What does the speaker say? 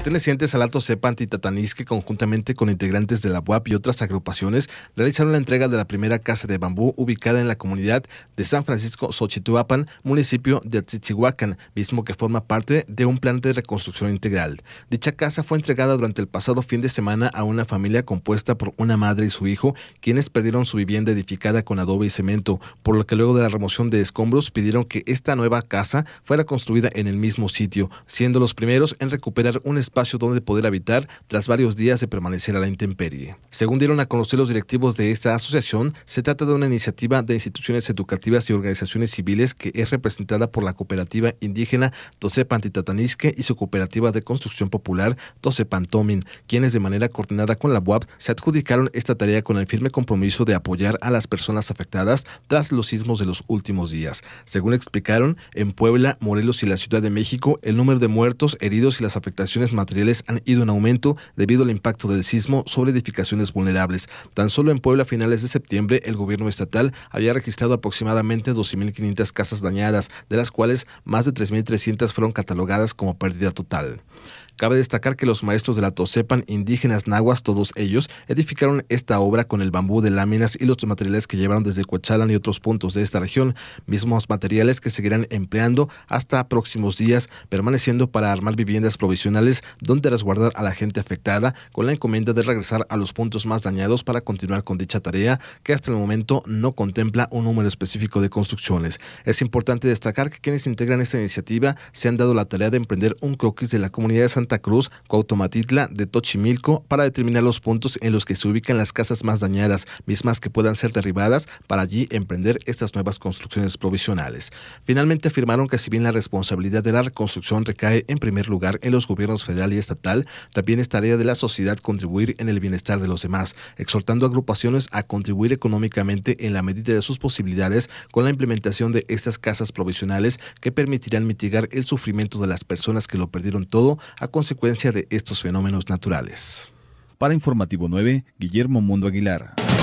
Pertenecientes al Alto Cepa Antitatanís que conjuntamente con integrantes de la UAP y otras agrupaciones realizaron la entrega de la primera casa de bambú ubicada en la comunidad de San Francisco Xochituapan, municipio de Tzitzihuacan mismo que forma parte de un plan de reconstrucción integral. Dicha casa fue entregada durante el pasado fin de semana a una familia compuesta por una madre y su hijo, quienes perdieron su vivienda edificada con adobe y cemento, por lo que luego de la remoción de escombros pidieron que esta nueva casa fuera construida en el mismo sitio, siendo los primeros en recuperar un espacio espacio donde poder habitar tras varios días de permanecer a la intemperie. Según dieron a conocer los directivos de esta asociación, se trata de una iniciativa de instituciones educativas y organizaciones civiles que es representada por la cooperativa indígena Tosepantitatanisque y su cooperativa de construcción popular Tosepantomin, quienes de manera coordinada con la UAP se adjudicaron esta tarea con el firme compromiso de apoyar a las personas afectadas tras los sismos de los últimos días. Según explicaron, en Puebla, Morelos y la Ciudad de México, el número de muertos, heridos y las afectaciones materiales han ido en aumento debido al impacto del sismo sobre edificaciones vulnerables. Tan solo en Puebla a finales de septiembre el gobierno estatal había registrado aproximadamente 12.500 casas dañadas, de las cuales más de 3.300 fueron catalogadas como pérdida total. Cabe destacar que los maestros de la Tosepan, indígenas nahuas, todos ellos, edificaron esta obra con el bambú de láminas y los materiales que llevaron desde Coachalan y otros puntos de esta región, mismos materiales que seguirán empleando hasta próximos días, permaneciendo para armar viviendas provisionales donde resguardar a la gente afectada con la encomienda de regresar a los puntos más dañados para continuar con dicha tarea que hasta el momento no contempla un número específico de construcciones. Es importante destacar que quienes integran esta iniciativa se han dado la tarea de emprender un croquis de la comunidad de Santa Cruz, Cuautomatitla, de Tochimilco para determinar los puntos en los que se ubican las casas más dañadas, mismas que puedan ser derribadas para allí emprender estas nuevas construcciones provisionales. Finalmente afirmaron que si bien la responsabilidad de la reconstrucción recae en primer lugar en los gobiernos federal y estatal, también es tarea de la sociedad contribuir en el bienestar de los demás, exhortando a agrupaciones a contribuir económicamente en la medida de sus posibilidades con la implementación de estas casas provisionales que permitirán mitigar el sufrimiento de las personas que lo perdieron todo a consecuencia de estos fenómenos naturales. Para Informativo 9, Guillermo Mundo Aguilar.